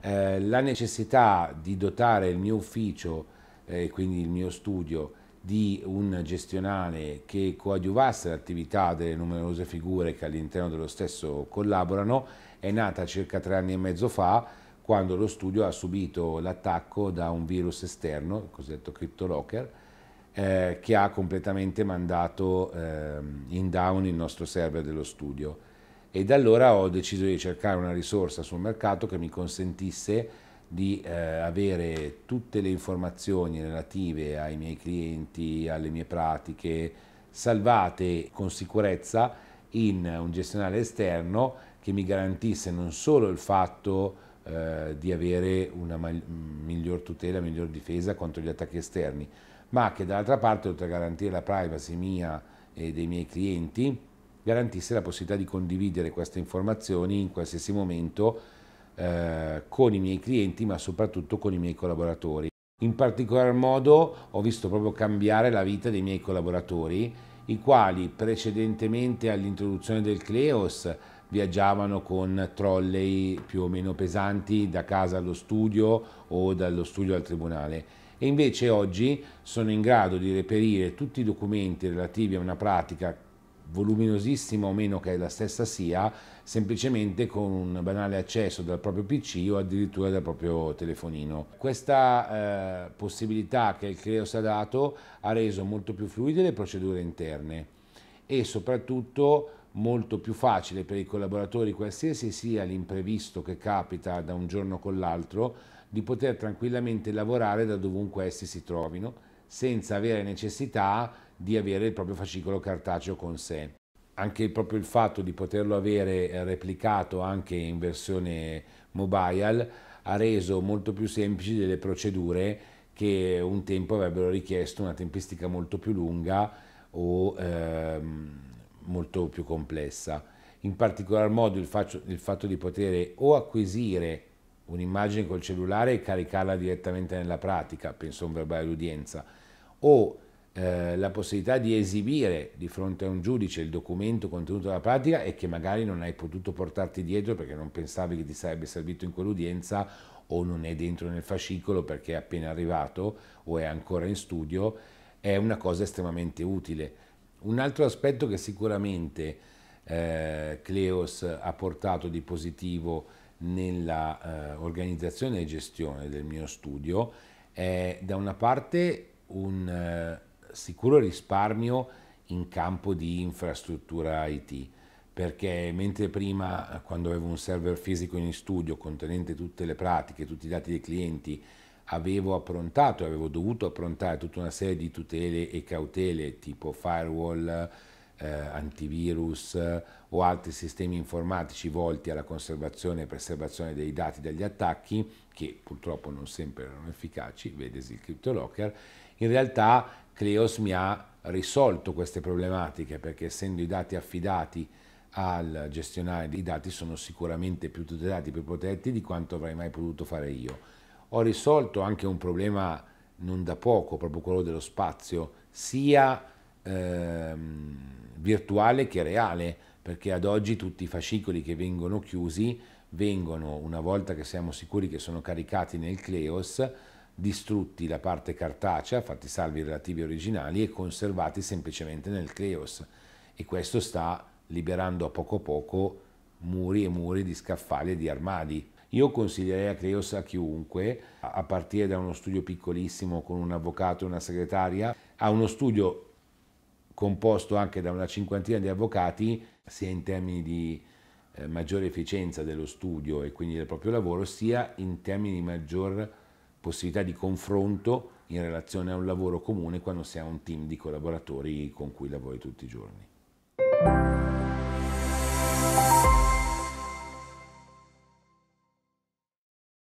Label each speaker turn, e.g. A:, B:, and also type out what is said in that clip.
A: Eh, la necessità di dotare il mio ufficio e eh, quindi il mio studio di un gestionale che coadiuvasse l'attività delle numerose figure che all'interno dello stesso collaborano è nata circa tre anni e mezzo fa quando lo studio ha subito l'attacco da un virus esterno, il cosiddetto CryptoLocker, eh, che ha completamente mandato eh, in down il nostro server dello studio e da allora ho deciso di cercare una risorsa sul mercato che mi consentisse di eh, avere tutte le informazioni relative ai miei clienti, alle mie pratiche, salvate con sicurezza in un gestionale esterno che mi garantisse non solo il fatto eh, di avere una miglior tutela, miglior difesa contro gli attacchi esterni, ma che dall'altra parte, oltre a garantire la privacy mia e dei miei clienti, garantisse la possibilità di condividere queste informazioni in qualsiasi momento eh, con i miei clienti ma soprattutto con i miei collaboratori. In particolar modo ho visto proprio cambiare la vita dei miei collaboratori, i quali precedentemente all'introduzione del Cleos viaggiavano con trolley più o meno pesanti da casa allo studio o dallo studio al tribunale e invece oggi sono in grado di reperire tutti i documenti relativi a una pratica voluminosissima o meno che la stessa sia, semplicemente con un banale accesso dal proprio PC o addirittura dal proprio telefonino. Questa eh, possibilità che il Creos ha dato ha reso molto più fluide le procedure interne e soprattutto molto più facile per i collaboratori qualsiasi sia l'imprevisto che capita da un giorno con l'altro di poter tranquillamente lavorare da dovunque essi si trovino senza avere necessità di avere il proprio fascicolo cartaceo con sé. Anche proprio il fatto di poterlo avere eh, replicato anche in versione mobile ha reso molto più semplici delle procedure che un tempo avrebbero richiesto una tempistica molto più lunga o ehm, molto più complessa. In particolar modo il, faccio, il fatto di poter o acquisire un'immagine col cellulare e caricarla direttamente nella pratica, penso a un verbale d'udienza, o eh, la possibilità di esibire di fronte a un giudice il documento contenuto nella pratica e che magari non hai potuto portarti dietro perché non pensavi che ti sarebbe servito in quell'udienza o non è dentro nel fascicolo perché è appena arrivato o è ancora in studio, è una cosa estremamente utile. Un altro aspetto che sicuramente eh, Cleos ha portato di positivo nella eh, organizzazione e gestione del mio studio è da una parte un eh, sicuro risparmio in campo di infrastruttura IT, perché mentre prima eh, quando avevo un server fisico in studio contenente tutte le pratiche, tutti i dati dei clienti, avevo approntato, avevo dovuto approntare tutta una serie di tutele e cautele tipo firewall, eh, antivirus eh, o altri sistemi informatici volti alla conservazione e preservazione dei dati dagli attacchi, che purtroppo non sempre erano efficaci, vedesi il CryptoLocker, in realtà Cleos mi ha risolto queste problematiche perché essendo i dati affidati al gestionare dei dati sono sicuramente più tutelati, più protetti di quanto avrei mai potuto fare io. Ho risolto anche un problema non da poco, proprio quello dello spazio, sia eh, virtuale che reale, perché ad oggi tutti i fascicoli che vengono chiusi vengono, una volta che siamo sicuri che sono caricati nel Cleos, distrutti la parte cartacea, fatti salvi i relativi originali e conservati semplicemente nel Cleos. E questo sta liberando a poco a poco muri e muri di scaffali e di armadi. Io consiglierei a Cleos a chiunque, a partire da uno studio piccolissimo con un avvocato e una segretaria, a uno studio composto anche da una cinquantina di avvocati, sia in termini di eh, maggiore efficienza dello studio e quindi del proprio lavoro, sia in termini di maggior possibilità di confronto in relazione a un lavoro comune quando si ha un team di collaboratori con cui lavori tutti i giorni.